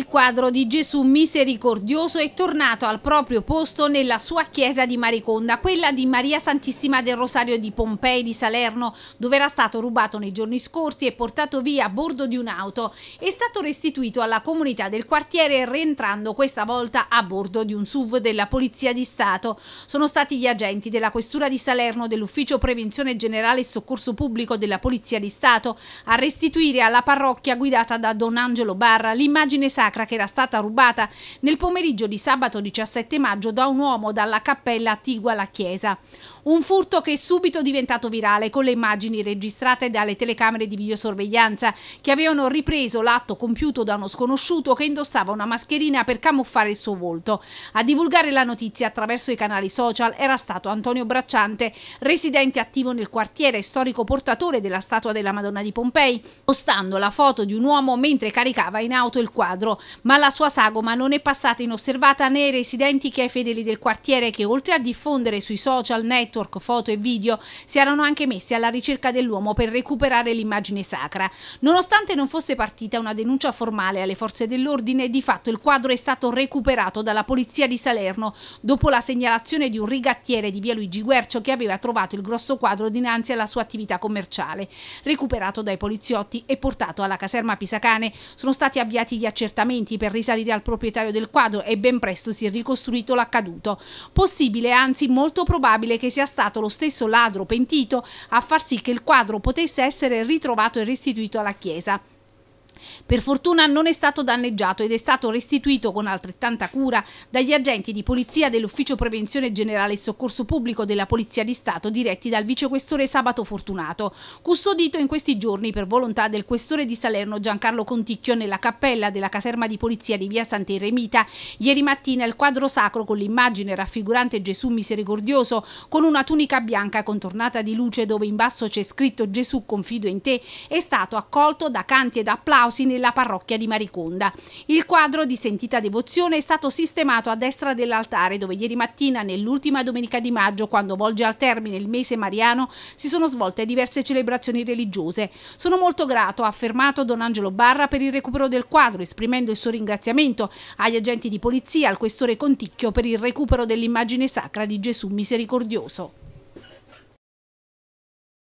il quadro di Gesù misericordioso è tornato al proprio posto nella sua chiesa di Mariconda, quella di Maria Santissima del Rosario di Pompei di Salerno, dove era stato rubato nei giorni scorsi e portato via a bordo di un'auto. È stato restituito alla comunità del quartiere rientrando questa volta a bordo di un SUV della Polizia di Stato. Sono stati gli agenti della Questura di Salerno, dell'Ufficio Prevenzione Generale e Soccorso Pubblico della Polizia di Stato a restituire alla parrocchia guidata da Don Angelo Barra l'immagine sacra sacra che era stata rubata nel pomeriggio di sabato 17 maggio da un uomo dalla cappella attigua alla chiesa. Un furto che è subito diventato virale con le immagini registrate dalle telecamere di videosorveglianza che avevano ripreso l'atto compiuto da uno sconosciuto che indossava una mascherina per camuffare il suo volto. A divulgare la notizia attraverso i canali social era stato Antonio Bracciante, residente attivo nel quartiere, e storico portatore della statua della Madonna di Pompei, postando la foto di un uomo mentre caricava in auto il quadro ma la sua sagoma non è passata inosservata né ai residenti che ai fedeli del quartiere che oltre a diffondere sui social network foto e video si erano anche messi alla ricerca dell'uomo per recuperare l'immagine sacra. Nonostante non fosse partita una denuncia formale alle forze dell'ordine, di fatto il quadro è stato recuperato dalla polizia di Salerno dopo la segnalazione di un rigattiere di via Luigi Guercio che aveva trovato il grosso quadro dinanzi alla sua attività commerciale. Recuperato dai poliziotti e portato alla caserma Pisacane sono stati avviati gli accertamenti accertamenti per risalire al proprietario del quadro e ben presto si è ricostruito l'accaduto. Possibile, anzi molto probabile, che sia stato lo stesso ladro pentito a far sì che il quadro potesse essere ritrovato e restituito alla Chiesa. Per fortuna non è stato danneggiato ed è stato restituito con altrettanta cura dagli agenti di polizia dell'Ufficio Prevenzione Generale e Soccorso Pubblico della Polizia di Stato diretti dal vicequestore Sabato Fortunato, custodito in questi giorni per volontà del questore di Salerno Giancarlo Conticchio nella cappella della caserma di polizia di via Sant'Eremita. Ieri mattina il quadro sacro con l'immagine raffigurante Gesù misericordioso con una tunica bianca contornata di luce dove in basso c'è scritto Gesù confido in te è stato accolto da canti ed applausi applausi nella parrocchia di Mariconda. Il quadro di sentita devozione è stato sistemato a destra dell'altare dove ieri mattina, nell'ultima domenica di maggio, quando volge al termine il mese mariano, si sono svolte diverse celebrazioni religiose. Sono molto grato, ha affermato Don Angelo Barra, per il recupero del quadro, esprimendo il suo ringraziamento agli agenti di polizia, al questore Conticchio per il recupero dell'immagine sacra di Gesù misericordioso.